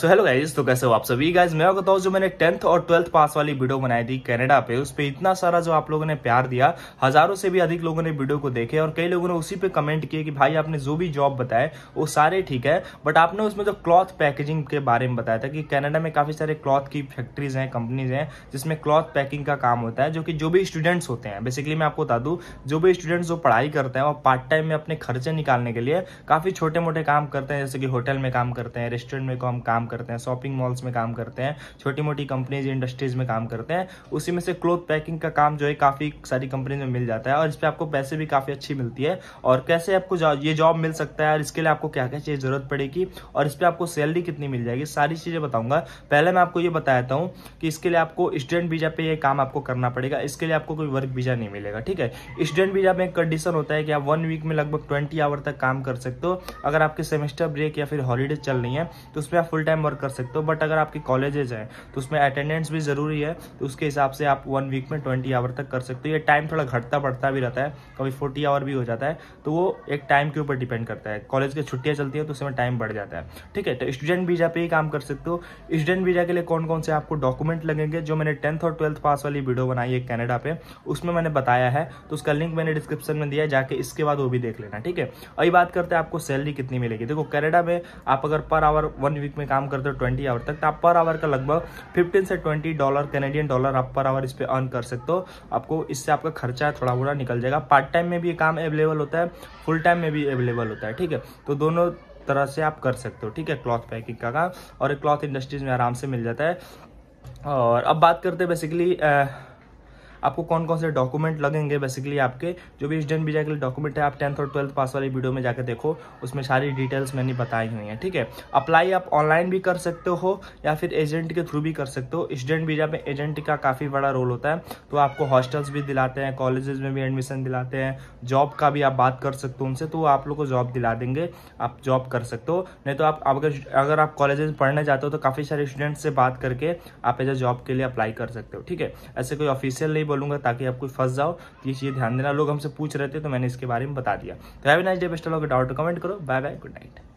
so hello guys तो कैसे हो आप सभी गाइज मैं बताऊँ हूँ जो मैंने टेंथ और ट्वेल्थ पास वाली वीडियो बनाई थी कनाडा पे उस पर इतना सारा जो आप लोगों ने प्यार दिया हजारों से भी अधिक लोगों ने वीडियो को देखे और कई लोगों ने उसी पे कमेंट किए कि भाई आपने जो भी जॉब बताए वो सारे ठीक है बट आपने उसमें जो क्लॉथ पैकेजिंग के बारे में बताया था कि कैनेडा में काफ़ी सारे क्लॉथ की फैक्ट्रीज हैं कंपनीज हैं जिसमें क्लॉथ पैकिंग का काम होता है जो कि जो भी स्टूडेंट्स होते हैं बेसिकली मैं आपको बता दूँ जो भी स्टूडेंट्स जो पढ़ाई करते हैं और पार्ट टाइम में अपने खर्चे निकालने के लिए काफ़ी छोटे मोटे काम करते हैं जैसे कि होटल में काम करते हैं रेस्टोरेंट में काम करते हैं शॉपिंग मॉल्स में काम करते हैं छोटी मोटी कंपनीज इंडस्ट्रीज में काम करते हैं उसी में से क्लोथ पैकिंग का काम जो है काफ़ी सारी कंपनीज में मिल जाता है और इस पर आपको पैसे भी काफ़ी अच्छी मिलती है और कैसे आपको ये जॉब मिल सकता है और इसके लिए आपको क्या क्या चीज़ ज़रूरत पड़ेगी और इस पर आपको सैलरी कितनी मिल जाएगी सारी चीज़ें बताऊँगा पहले मैं आपको ये बताया हूँ कि इसके लिए आपको स्टूडेंट वीज़ा पे ये काम आपको करना पड़ेगा इसके लिए आपको कोई वर्क वीज़ा नहीं मिलेगा ठीक है स्टूडेंट वीज़ा में कंडीशन होता है कि आप वन वीक में लगभग ट्वेंटी आवर तक काम कर सकते हो अगर आपके सेमेस्टर ब्रेक या फिर हॉलीडे चल रही है तो उसमें आप फुल टाइम टाइम वर्क कर सकते हो बट अगर आपके कॉलेजेज हैं तो उसमें अटेंडेंस भी ज़रूरी है तो उसके हिसाब से आप वन वीक में ट्वेंटी आवर तक कर सकते हो ये टाइम थोड़ा घटता बढ़ता भी रहता है कभी फोर्टी आवर भी हो जाता है तो वो एक टाइम के ऊपर डिपेंड करता है कॉलेज की छुट्टियाँ चलती है तो उसमें टाइम बढ़ जाता है ठीक है तो स्टूडेंट वीज़ा पे ही काम कर सकते हो स्टूडेंट वीज़ा के लिए कौन कौन से आपको डॉक्यूमेंट लगेंगे जो मैंने टेंथ और ट्वेल्थ पास वाली वीडियो बनाई है कैनेडा पे उसमें मैंने बताया है तो उसका लिंक मैंने डिस्क्रिप्शन में दिया है जाके इसके बाद वो भी देख लेना ठीक है अभी बात करते हैं आपको सैलरी कितनी मिलेगी देखो कैनेडा में आप अगर पर आवर वन वीक में काम करते हो ट्वेंटी आवर तक तो आप पर आवर का लगभग फिफ्टीन से ट्वेंटी डॉलर कैनेडियन डॉलर आप पर आवर इस पर अर्न कर सकते हो आपको इससे आपका खर्चा थोड़ा बुरा निकल जाएगा पार्ट टाइम में भी ये काम अवेलेबल होता है फुल टाइम में भी अवेलेबल होता है ठीक है तो दोनों तरह से आप कर सकते हो ठीक है क्लॉथ पैकिंग का काम और क्लॉथ इंडस्ट्रीज में आराम से मिल जाता है और अब बात करते हैं बेसिकली आपको कौन कौन से डॉक्यूमेंट लगेंगे बेसिकली आपके जो भी स्टूडेंट वीजा के लिए डॉक्यूमेंट है आप टेंथ और ट्वेल्थ पास वाली वीडियो में जाकर देखो उसमें सारी डिटेल्स मैंने बताई हुई हैं ठीक है अप्लाई आप ऑनलाइन भी कर सकते हो या फिर एजेंट के थ्रू भी कर सकते हो स्टूडेंट वीजा में एजेंट का काफ़ी बड़ा रोल होता है तो आपको हॉस्टल्स भी दिलाते हैं कॉलेजेस में भी एडमिशन दिलाते हैं जॉब का भी आप बात कर सकते हो उनसे तो आप लोग को जॉब दिला देंगे आप जॉब कर सकते हो नहीं तो आप अगर अगर आप कॉलेज में पढ़ने जाते हो तो काफ़ी सारे स्टूडेंट से बात करके आप एज जॉब के लिए अप्लाई कर सकते हो ठीक है ऐसे कोई ऑफिशियल नहीं बोलूंगा ताकि आप कोई फंस जाओ तो ये चीज़ ध्यान देना लोग हमसे पूछ रहे थे तो मैंने इसके बारे में बता दिया तो हैवी नाइस डे बेस्ट लॉग डाउट कमेंट करो बाय बाय गुड नाइट